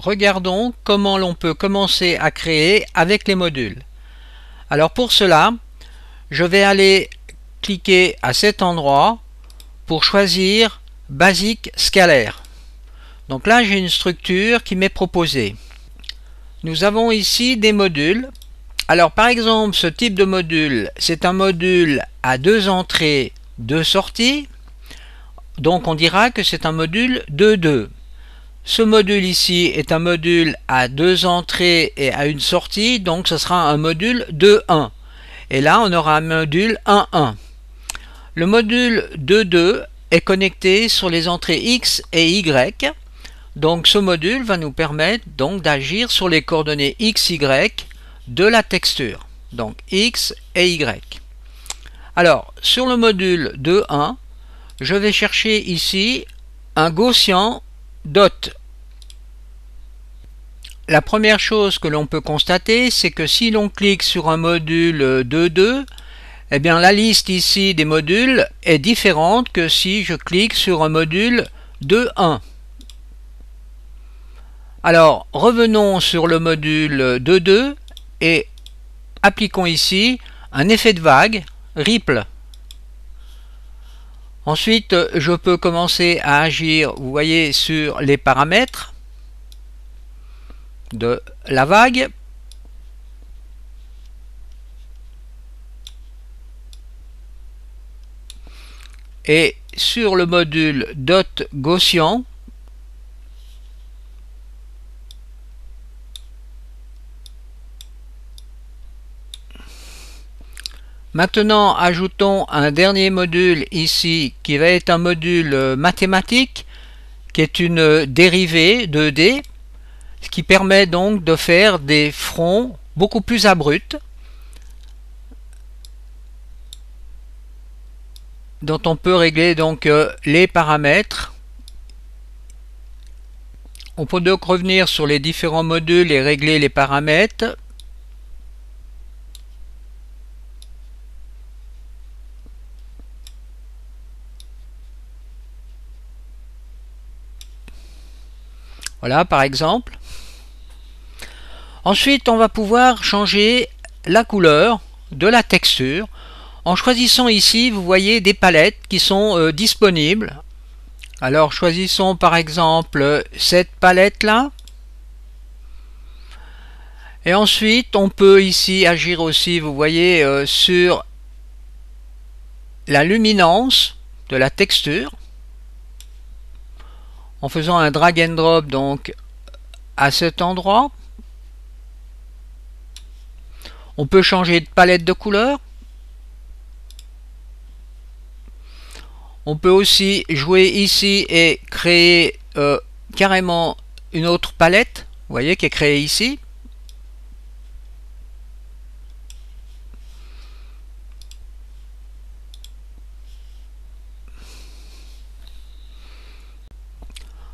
regardons comment l'on peut commencer à créer avec les modules. Alors pour cela, je vais aller cliquer à cet endroit pour choisir Basique scalaire. Donc là, j'ai une structure qui m'est proposée. Nous avons ici des modules. Alors par exemple, ce type de module, c'est un module à deux entrées, deux sorties. Donc on dira que c'est un module 2-2. Ce module ici est un module à deux entrées et à une sortie, donc ce sera un module 2.1. Et là, on aura un module 1.1. Le module 2.2 est connecté sur les entrées X et Y. Donc ce module va nous permettre donc d'agir sur les coordonnées X, Y de la texture. Donc X et Y. Alors, sur le module 2.1, je vais chercher ici un gaussien Dot. La première chose que l'on peut constater, c'est que si l'on clique sur un module 2.2, eh bien la liste ici des modules est différente que si je clique sur un module 2.1. Alors, revenons sur le module 2.2 et appliquons ici un effet de vague, ripple. Ensuite, je peux commencer à agir, vous voyez, sur les paramètres de la vague. Et sur le module dot gaussien, Maintenant, ajoutons un dernier module ici qui va être un module euh, mathématique qui est une euh, dérivée de D ce qui permet donc de faire des fronts beaucoup plus abrupts dont on peut régler donc euh, les paramètres. On peut donc revenir sur les différents modules et régler les paramètres. Voilà, par exemple. Ensuite, on va pouvoir changer la couleur de la texture. En choisissant ici, vous voyez des palettes qui sont euh, disponibles. Alors, choisissons par exemple cette palette-là. Et ensuite, on peut ici agir aussi, vous voyez, euh, sur la luminance de la texture en faisant un drag and drop donc à cet endroit. On peut changer de palette de couleurs. On peut aussi jouer ici et créer euh, carrément une autre palette, vous voyez, qui est créée ici.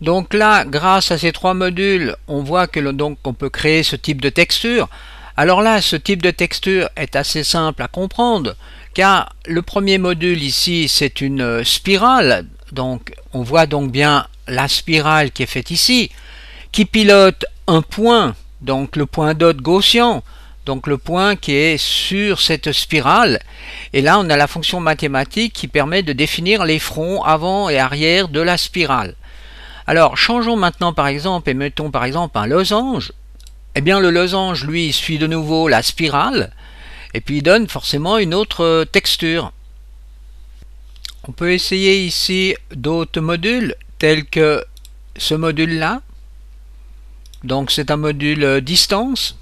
Donc là, grâce à ces trois modules, on voit que on peut créer ce type de texture. Alors là, ce type de texture est assez simple à comprendre, car le premier module ici, c'est une euh, spirale. Donc on voit donc bien la spirale qui est faite ici, qui pilote un point, donc le point d'hôte gaussien, donc le point qui est sur cette spirale. Et là, on a la fonction mathématique qui permet de définir les fronts avant et arrière de la spirale. Alors changeons maintenant par exemple et mettons par exemple un losange. Eh bien le losange lui suit de nouveau la spirale et puis il donne forcément une autre euh, texture. On peut essayer ici d'autres modules tels que ce module là. Donc c'est un module euh, distance.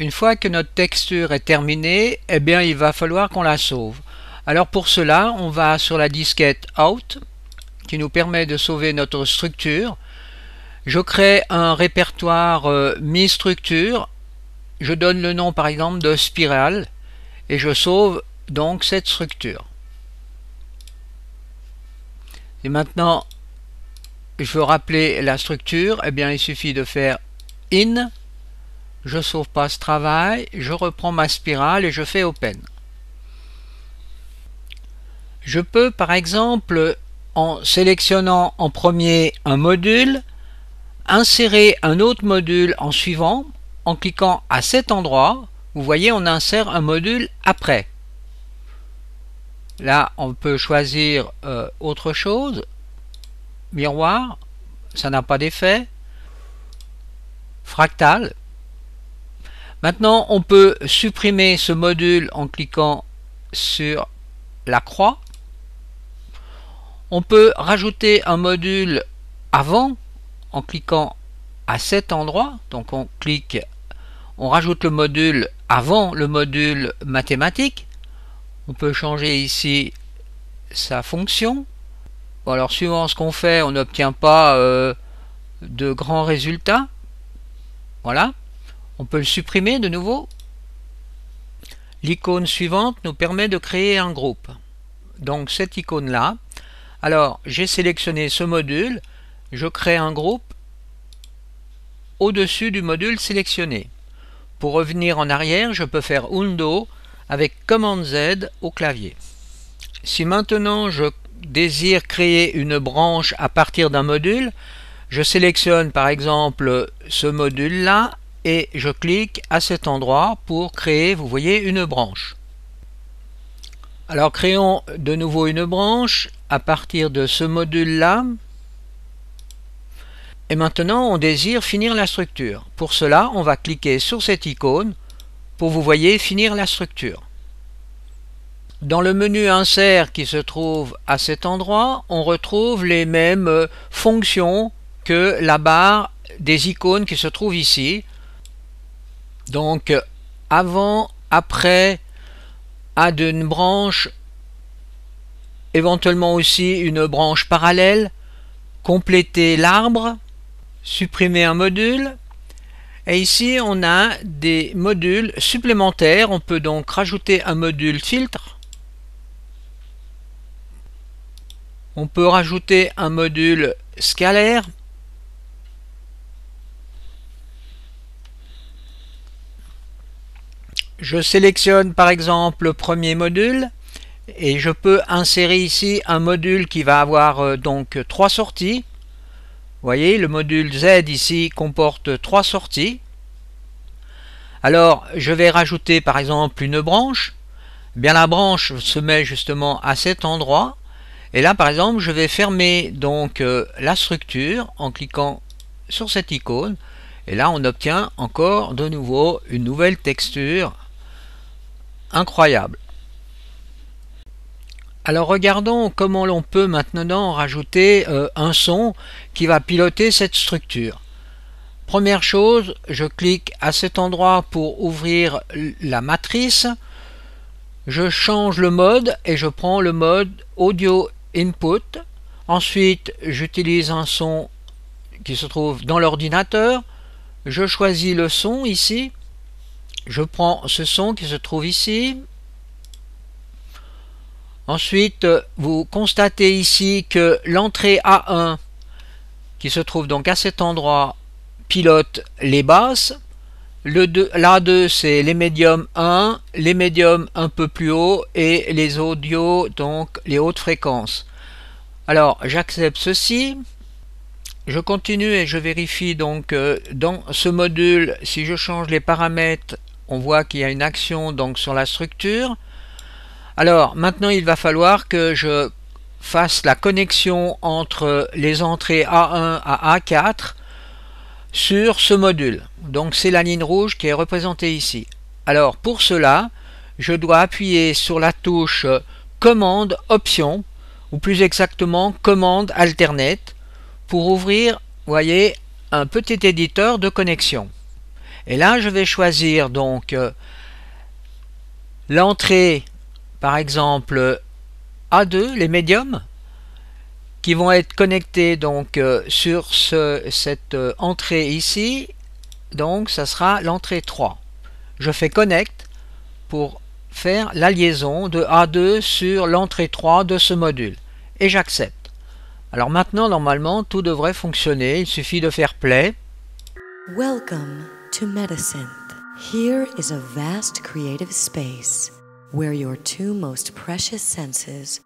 Une fois que notre texture est terminée, eh bien il va falloir qu'on la sauve. Alors pour cela, on va sur la disquette Out qui nous permet de sauver notre structure. Je crée un répertoire euh, mi-structure. Je donne le nom par exemple de spirale et je sauve donc cette structure. Et maintenant, je veux rappeler la structure. Eh bien, il suffit de faire in. Je sauve pas ce travail. Je reprends ma spirale et je fais open. Je peux par exemple en sélectionnant en premier un module, insérer un autre module en suivant, en cliquant à cet endroit, vous voyez on insère un module après. Là on peut choisir euh, autre chose, miroir, ça n'a pas d'effet, fractal. Maintenant on peut supprimer ce module en cliquant sur la croix on peut rajouter un module avant en cliquant à cet endroit. Donc on clique, on rajoute le module avant le module mathématique. On peut changer ici sa fonction. Bon, alors suivant ce qu'on fait, on n'obtient pas euh, de grands résultats. Voilà. On peut le supprimer de nouveau. L'icône suivante nous permet de créer un groupe. Donc cette icône-là, alors, j'ai sélectionné ce module, je crée un groupe au-dessus du module sélectionné. Pour revenir en arrière, je peux faire undo avec Command Z au clavier. Si maintenant je désire créer une branche à partir d'un module, je sélectionne par exemple ce module-là et je clique à cet endroit pour créer, vous voyez, une branche. Alors créons de nouveau une branche à partir de ce module-là. Et maintenant, on désire finir la structure. Pour cela, on va cliquer sur cette icône pour vous voyez finir la structure. Dans le menu Insert qui se trouve à cet endroit, on retrouve les mêmes euh, fonctions que la barre des icônes qui se trouve ici. Donc euh, avant, après, à d'une branche, éventuellement aussi une branche parallèle, compléter l'arbre, supprimer un module. Et ici, on a des modules supplémentaires. On peut donc rajouter un module filtre. On peut rajouter un module scalaire. Je sélectionne par exemple le premier module et je peux insérer ici un module qui va avoir euh, donc trois sorties. Vous voyez, le module Z ici comporte trois sorties. Alors, je vais rajouter par exemple une branche. Eh bien, la branche se met justement à cet endroit. Et là, par exemple, je vais fermer donc euh, la structure en cliquant sur cette icône. Et là, on obtient encore de nouveau une nouvelle texture incroyable. Alors regardons comment l'on peut maintenant rajouter euh, un son qui va piloter cette structure. Première chose, je clique à cet endroit pour ouvrir la matrice. Je change le mode et je prends le mode audio input. Ensuite, j'utilise un son qui se trouve dans l'ordinateur. Je choisis le son ici. Je prends ce son qui se trouve ici. Ensuite, vous constatez ici que l'entrée A1, qui se trouve donc à cet endroit, pilote les basses. L'A2, c'est les médiums 1, les médiums un peu plus haut et les audios, donc les hautes fréquences. Alors, j'accepte ceci. Je continue et je vérifie donc euh, dans ce module, si je change les paramètres, on voit qu'il y a une action donc sur la structure. Alors maintenant il va falloir que je fasse la connexion entre les entrées A1 à A4 sur ce module. Donc c'est la ligne rouge qui est représentée ici. Alors pour cela, je dois appuyer sur la touche commande option ou plus exactement commande alternate pour ouvrir, voyez, un petit éditeur de connexion. Et là, je vais choisir donc euh, l'entrée par exemple, A2, les médiums, qui vont être connectés donc euh, sur cette euh, entrée ici. Donc ça sera l'entrée 3. Je fais connect pour faire la liaison de A2 sur l'entrée 3 de ce module. Et j'accepte. Alors maintenant, normalement, tout devrait fonctionner. Il suffit de faire play. Welcome to Medicine. Here is a vast creative space. where your two most precious senses